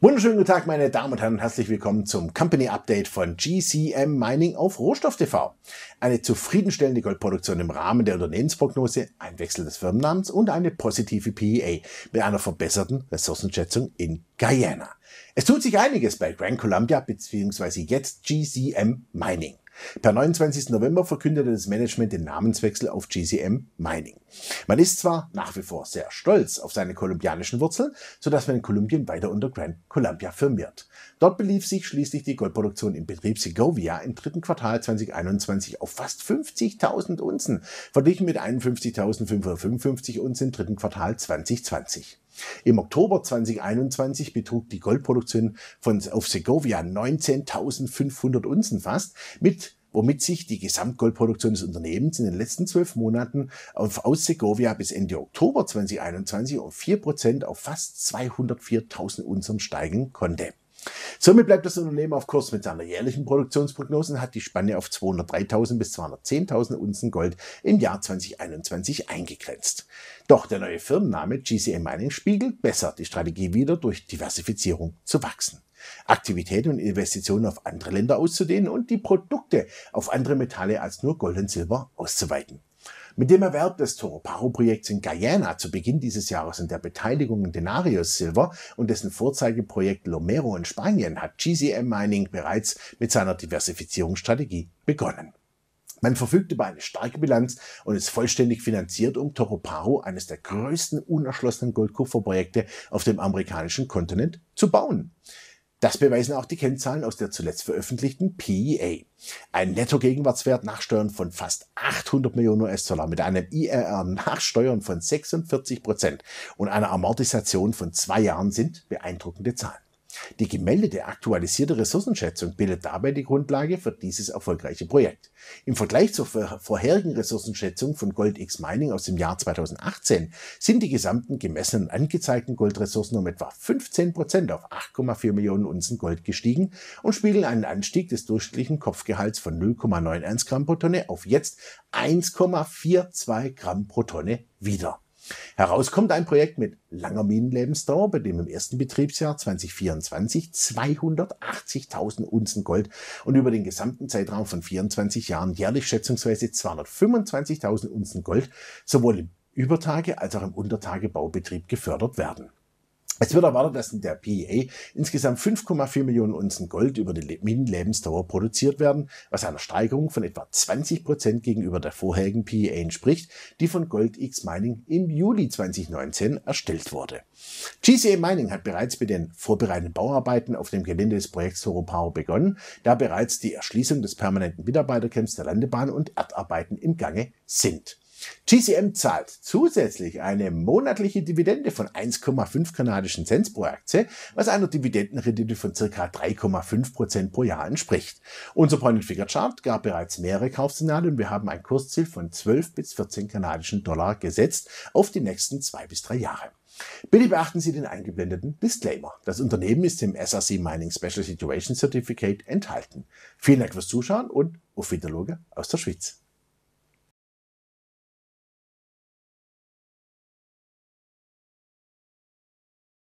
Wunderschönen guten Tag, meine Damen und Herren, herzlich willkommen zum Company Update von GCM Mining auf Rohstoff TV. Eine zufriedenstellende Goldproduktion im Rahmen der Unternehmensprognose, ein Wechsel des Firmennamens und eine positive PEA mit einer verbesserten Ressourcenschätzung in Guyana. Es tut sich einiges bei Grand Columbia bzw. jetzt GCM Mining. Per 29. November verkündete das Management den Namenswechsel auf GCM Mining. Man ist zwar nach wie vor sehr stolz auf seine kolumbianischen Wurzeln, sodass man in Kolumbien weiter unter Grand Colombia firmiert. Dort belief sich schließlich die Goldproduktion im Betrieb Segovia im dritten Quartal 2021 auf fast 50.000 Unzen, verglichen mit 51.555 Unzen im dritten Quartal 2020. Im Oktober 2021 betrug die Goldproduktion von auf Segovia 19.500 Unzen fast, mit womit sich die Gesamtgoldproduktion des Unternehmens in den letzten zwölf Monaten auf, aus Segovia bis Ende Oktober 2021 um vier Prozent auf fast 204.000 Unzen steigen konnte. Somit bleibt das Unternehmen auf Kurs mit seiner jährlichen Produktionsprognosen und hat die Spanne auf 203.000 bis 210.000 Unzen Gold im Jahr 2021 eingegrenzt. Doch der neue Firmenname GCM Mining spiegelt besser die Strategie wieder durch Diversifizierung zu wachsen. Aktivitäten und Investitionen auf andere Länder auszudehnen und die Produkte auf andere Metalle als nur Gold und Silber auszuweiten. Mit dem Erwerb des Toro Paro Projekts in Guyana zu Beginn dieses Jahres und der Beteiligung in Denarius Silver und dessen Vorzeigeprojekt Lomero in Spanien hat GCM Mining bereits mit seiner Diversifizierungsstrategie begonnen. Man verfügt über eine starke Bilanz und ist vollständig finanziert, um Toro Paro, eines der größten unerschlossenen Goldkupferprojekte auf dem amerikanischen Kontinent, zu bauen. Das beweisen auch die Kennzahlen aus der zuletzt veröffentlichten PEA. Ein Nettogegenwartswert nach Steuern von fast 800 Millionen US-Dollar mit einem IRR nach Steuern von 46 Prozent und einer Amortisation von zwei Jahren sind beeindruckende Zahlen. Die gemeldete aktualisierte Ressourcenschätzung bildet dabei die Grundlage für dieses erfolgreiche Projekt. Im Vergleich zur vorherigen Ressourcenschätzung von Gold X Mining aus dem Jahr 2018 sind die gesamten gemessenen angezeigten Goldressourcen um etwa 15 Prozent auf 8,4 Millionen Unzen Gold gestiegen und spiegeln einen Anstieg des durchschnittlichen Kopfgehalts von 0,91 Gramm pro Tonne auf jetzt 1,42 Gramm pro Tonne wider. Herauskommt ein Projekt mit langer Minenlebensdauer, bei dem im ersten Betriebsjahr 2024 280.000 Unzen Gold und über den gesamten Zeitraum von 24 Jahren jährlich schätzungsweise 225.000 Unzen Gold sowohl im Übertage als auch im Untertagebaubetrieb gefördert werden. Es wird erwartet, dass in der PEA insgesamt 5,4 Millionen Unzen Gold über die Minenlebensdauer produziert werden, was einer Steigerung von etwa 20 Prozent gegenüber der vorherigen PEA entspricht, die von GoldX Mining im Juli 2019 erstellt wurde. GCA Mining hat bereits mit den vorbereitenden Bauarbeiten auf dem Gelände des Projekts Horoparo begonnen, da bereits die Erschließung des permanenten Mitarbeitercamps der Landebahn und Erdarbeiten im Gange sind. GCM zahlt zusätzlich eine monatliche Dividende von 1,5 kanadischen Cent pro Aktie, was einer Dividendenrendite von circa 3,5 Prozent pro Jahr entspricht. Unser Point-and-Figure-Chart gab bereits mehrere Kaufsignale und wir haben ein Kursziel von 12 bis 14 kanadischen Dollar gesetzt auf die nächsten zwei bis drei Jahre. Bitte beachten Sie den eingeblendeten Disclaimer. Das Unternehmen ist im SRC Mining Special Situation Certificate enthalten. Vielen Dank fürs Zuschauen und auf Wiederloge aus der Schweiz.